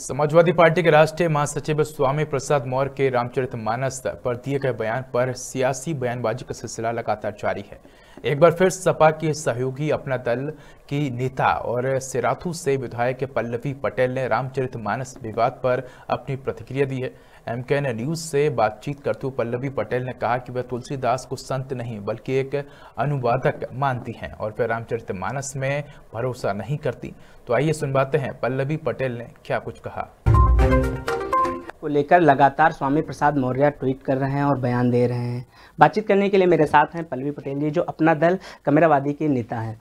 Samajwadi party के राष्ट्रीय महासचिव स्वामी प्रसाद मौर्य के रामचरित मानस पर दिए गए बयान पर सियासी बयानबाजी का सिलसिला लगातार जारी है एक बार फिर सपा के सहयोगी अपना दल की नेता और सिराथू से विधायक पल्लवी पटेल ने रामचरितमानस विवाद पर अपनी प्रतिक्रिया दी है एम के न्यूज से बातचीत करते हुए पल्लवी पटेल ने कहा कि वह तुलसीदास को संत नहीं बल्कि एक अनुवादक मानती हैं और वह रामचरितमानस में भरोसा नहीं करती तो आइए सुनवाते हैं पल्लवी पटेल ने क्या कुछ कहा को लेकर लगातार स्वामी प्रसाद मौर्य ट्वीट कर रहे हैं और बयान दे रहे हैं बातचीत करने के लिए मेरे साथ हैं पल्लवी पटेल जी जो अपना दल कमेरावादी के नेता हैं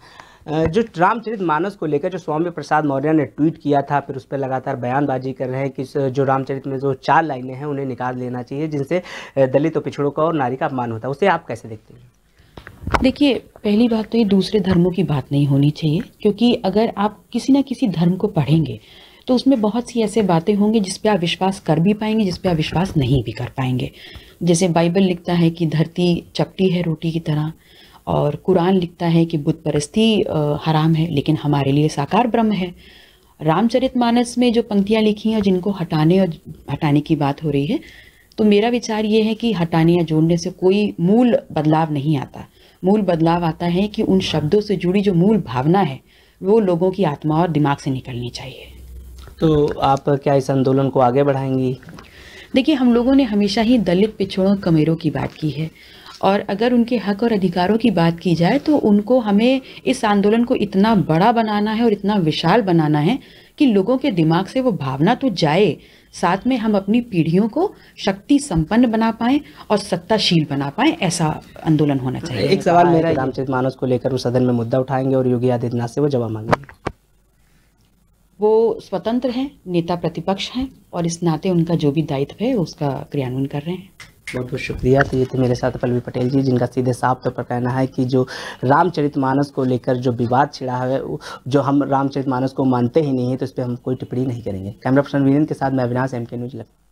जो रामचरित मानस को लेकर जो स्वामी प्रसाद मौर्य ने ट्वीट किया था फिर उस पर लगातार बयानबाजी कर रहे हैं कि जो रामचरित में जो चार लाइनें हैं उन्हें निकाल लेना चाहिए जिनसे दलित तो पिछड़ों का और नारी का अपमान होता है उसे आप कैसे देखते हैं देखिए पहली बात तो ये दूसरे धर्मों की बात नहीं होनी चाहिए क्योंकि अगर आप किसी ना किसी धर्म को पढ़ेंगे तो उसमें बहुत सी ऐसे बातें होंगी जिस आप विश्वास कर भी पाएंगे जिस आप विश्वास नहीं भी कर पाएंगे जैसे बाइबल लिखता है कि धरती चपटी है रोटी की तरह और कुरान लिखता है कि बुद्ध परस्ती हराम है लेकिन हमारे लिए साकार ब्रह्म है मानस में जो पंक्तियाँ लिखी हैं जिनको हटाने और हटाने की बात हो रही है तो मेरा विचार ये है कि हटाने या जोड़ने से कोई मूल बदलाव नहीं आता मूल बदलाव आता है कि उन शब्दों से जुड़ी जो मूल भावना है वो लोगों की आत्मा और दिमाग से निकलनी चाहिए तो आप क्या इस आंदोलन को आगे बढ़ाएंगी देखिए हम लोगों ने हमेशा ही दलित पिछड़ों कमेरों की बात की है और अगर उनके हक और अधिकारों की बात की जाए तो उनको हमें इस आंदोलन को इतना बड़ा बनाना है और इतना विशाल बनाना है कि लोगों के दिमाग से वो भावना तो जाए साथ में हम अपनी पीढ़ियों को शक्ति संपन्न बना पाए और सत्ताशील बना पाए ऐसा आंदोलन होना चाहिए एक सवाल मेरा रामचरित मानस को लेकर वो सदन में मुद्दा उठाएंगे और योगी आदित्यनाथ से वो जवाब मांगेंगे वो स्वतंत्र हैं नेता प्रतिपक्ष हैं और इस नाते उनका जो भी दायित्व है उसका क्रियान्वयन कर रहे हैं बहुत बहुत शुक्रिया तो ये थे मेरे साथ पल्लवी पटेल जी जिनका सीधे साफ तौर तो पर कहना है कि जो रामचरित मानस को लेकर जो विवाद छिड़ा है जो हम रामचरित मानस को मानते ही नहीं है तो इस पर हम कोई टिप्पणी नहीं करेंगे कैमरा पर्सन वीरेंद्र के साथ मैं अविनाश एम के न्यूज लगता